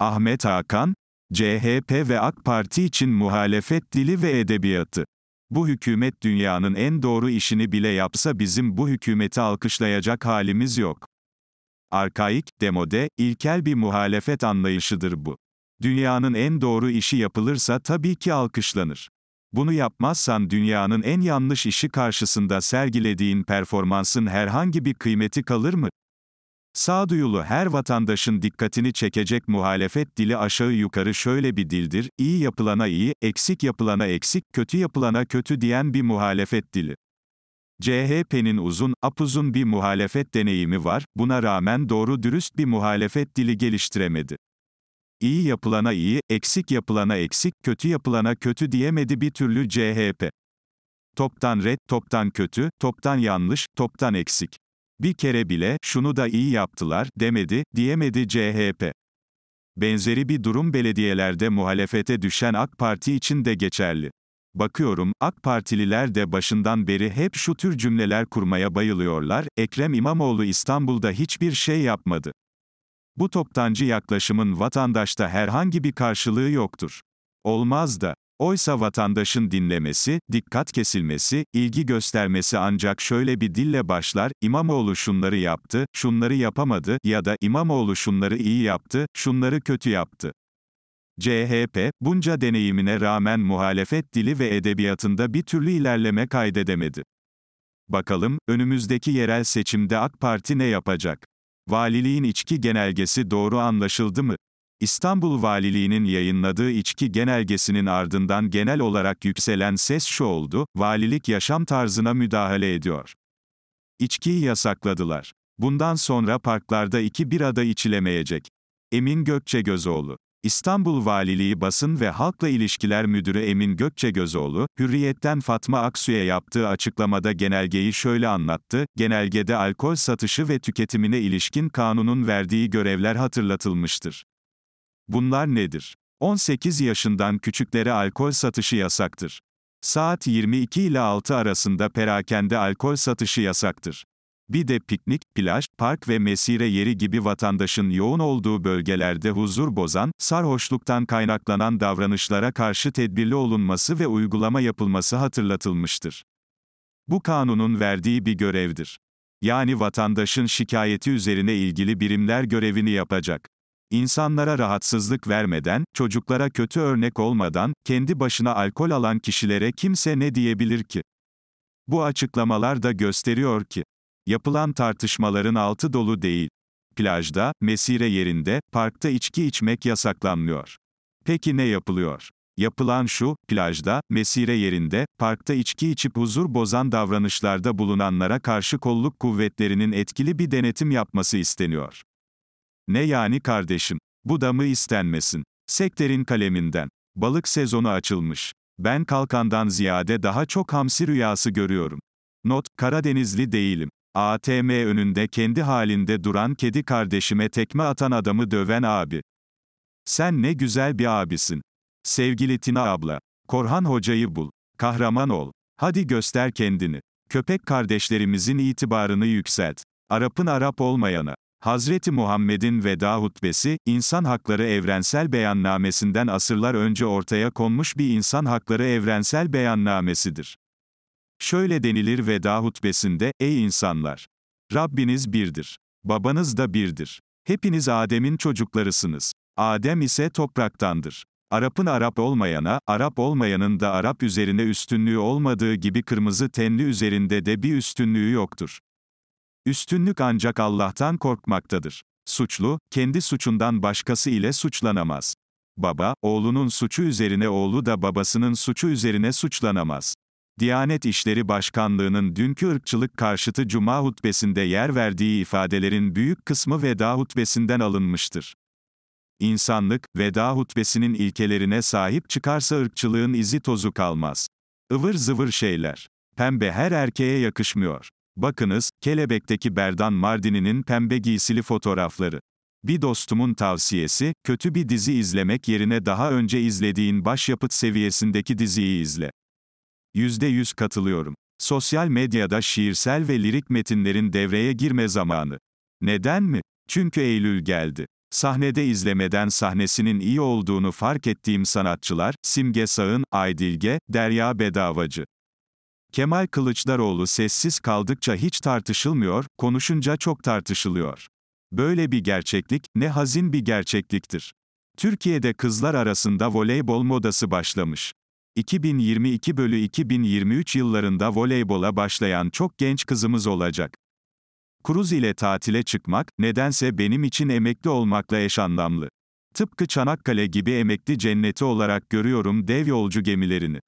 Ahmet Hakan, CHP ve AK Parti için muhalefet dili ve edebiyatı. Bu hükümet dünyanın en doğru işini bile yapsa bizim bu hükümeti alkışlayacak halimiz yok. Arkaik, demode, ilkel bir muhalefet anlayışıdır bu. Dünyanın en doğru işi yapılırsa tabii ki alkışlanır. Bunu yapmazsan dünyanın en yanlış işi karşısında sergilediğin performansın herhangi bir kıymeti kalır mı? Sağduyulu her vatandaşın dikkatini çekecek muhalefet dili aşağı yukarı şöyle bir dildir, iyi yapılana iyi, eksik yapılana eksik, kötü yapılana kötü diyen bir muhalefet dili. CHP'nin uzun, apuzun bir muhalefet deneyimi var, buna rağmen doğru dürüst bir muhalefet dili geliştiremedi. İyi yapılana iyi, eksik yapılana eksik, kötü yapılana kötü diyemedi bir türlü CHP. Toptan red, toptan kötü, toptan yanlış, toptan eksik. Bir kere bile, şunu da iyi yaptılar, demedi, diyemedi CHP. Benzeri bir durum belediyelerde muhalefete düşen AK Parti için de geçerli. Bakıyorum, AK Partililer de başından beri hep şu tür cümleler kurmaya bayılıyorlar, Ekrem İmamoğlu İstanbul'da hiçbir şey yapmadı. Bu toptancı yaklaşımın vatandaşta herhangi bir karşılığı yoktur. Olmaz da. Oysa vatandaşın dinlemesi, dikkat kesilmesi, ilgi göstermesi ancak şöyle bir dille başlar, İmamoğlu şunları yaptı, şunları yapamadı ya da İmamoğlu şunları iyi yaptı, şunları kötü yaptı. CHP, bunca deneyimine rağmen muhalefet dili ve edebiyatında bir türlü ilerleme kaydedemedi. Bakalım, önümüzdeki yerel seçimde AK Parti ne yapacak? Valiliğin içki genelgesi doğru anlaşıldı mı? İstanbul Valiliği'nin yayınladığı içki genelgesinin ardından genel olarak yükselen ses şu oldu, valilik yaşam tarzına müdahale ediyor. İçkiyi yasakladılar. Bundan sonra parklarda iki birada içilemeyecek. Emin Gözoğlu, İstanbul Valiliği Basın ve Halkla İlişkiler Müdürü Emin Gözoğlu, Hürriyet'ten Fatma Aksu'ya yaptığı açıklamada genelgeyi şöyle anlattı, genelgede alkol satışı ve tüketimine ilişkin kanunun verdiği görevler hatırlatılmıştır. Bunlar nedir? 18 yaşından küçüklere alkol satışı yasaktır. Saat 22 ile 6 arasında perakende alkol satışı yasaktır. Bir de piknik, plaj, park ve mesire yeri gibi vatandaşın yoğun olduğu bölgelerde huzur bozan, sarhoşluktan kaynaklanan davranışlara karşı tedbirli olunması ve uygulama yapılması hatırlatılmıştır. Bu kanunun verdiği bir görevdir. Yani vatandaşın şikayeti üzerine ilgili birimler görevini yapacak. İnsanlara rahatsızlık vermeden, çocuklara kötü örnek olmadan, kendi başına alkol alan kişilere kimse ne diyebilir ki? Bu açıklamalar da gösteriyor ki, yapılan tartışmaların altı dolu değil. Plajda, mesire yerinde, parkta içki içmek yasaklanmıyor. Peki ne yapılıyor? Yapılan şu, plajda, mesire yerinde, parkta içki içip huzur bozan davranışlarda bulunanlara karşı kolluk kuvvetlerinin etkili bir denetim yapması isteniyor. Ne yani kardeşim? Bu da mı istenmesin? Sekter'in kaleminden. Balık sezonu açılmış. Ben kalkandan ziyade daha çok hamsi rüyası görüyorum. Not, Karadenizli değilim. ATM önünde kendi halinde duran kedi kardeşime tekme atan adamı döven abi. Sen ne güzel bir abisin. Sevgili Tina abla. Korhan hocayı bul. Kahraman ol. Hadi göster kendini. Köpek kardeşlerimizin itibarını yükselt. Arap'ın Arap olmayana. Hazreti Muhammed'in veda hutbesi, İnsan Hakları Evrensel Beyannamesinden asırlar önce ortaya konmuş bir İnsan Hakları Evrensel Beyannamesidir. Şöyle denilir veda hutbesinde, ey insanlar! Rabbiniz birdir. Babanız da birdir. Hepiniz Adem'in çocuklarısınız. Adem ise topraktandır. Arap'ın Arap olmayana, Arap olmayanın da Arap üzerine üstünlüğü olmadığı gibi kırmızı tenli üzerinde de bir üstünlüğü yoktur. Üstünlük ancak Allah'tan korkmaktadır. Suçlu, kendi suçundan başkası ile suçlanamaz. Baba, oğlunun suçu üzerine oğlu da babasının suçu üzerine suçlanamaz. Diyanet İşleri Başkanlığı'nın dünkü ırkçılık karşıtı Cuma hutbesinde yer verdiği ifadelerin büyük kısmı veda hutbesinden alınmıştır. İnsanlık, veda hutbesinin ilkelerine sahip çıkarsa ırkçılığın izi tozu kalmaz. Ivır zıvır şeyler. Pembe her erkeğe yakışmıyor. Bakınız, Kelebek'teki Berdan Mardini'nin pembe giysili fotoğrafları. Bir dostumun tavsiyesi, kötü bir dizi izlemek yerine daha önce izlediğin başyapıt seviyesindeki diziyi izle. %100 katılıyorum. Sosyal medyada şiirsel ve lirik metinlerin devreye girme zamanı. Neden mi? Çünkü Eylül geldi. Sahnede izlemeden sahnesinin iyi olduğunu fark ettiğim sanatçılar, Simge Sağın, Aydilge, Derya Bedavacı. Kemal Kılıçdaroğlu sessiz kaldıkça hiç tartışılmıyor, konuşunca çok tartışılıyor. Böyle bir gerçeklik, ne hazin bir gerçekliktir. Türkiye'de kızlar arasında voleybol modası başlamış. 2022 bölü 2023 yıllarında voleybola başlayan çok genç kızımız olacak. Kruz ile tatile çıkmak, nedense benim için emekli olmakla eş anlamlı. Tıpkı Çanakkale gibi emekli cenneti olarak görüyorum dev yolcu gemilerini.